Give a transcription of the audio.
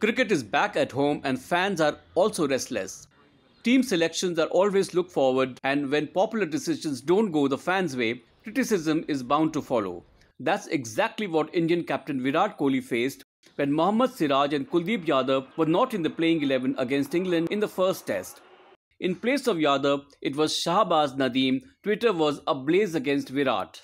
Cricket is back at home and fans are also restless. Team selections are always looked forward and when popular decisions don't go the fans' way, criticism is bound to follow. That's exactly what Indian captain Virat Kohli faced when Mohammad Siraj and Kuldeep Yadav were not in the playing 11 against England in the first test. In place of Yadav, it was Shahbaz Nadeem. Twitter was ablaze against Virat.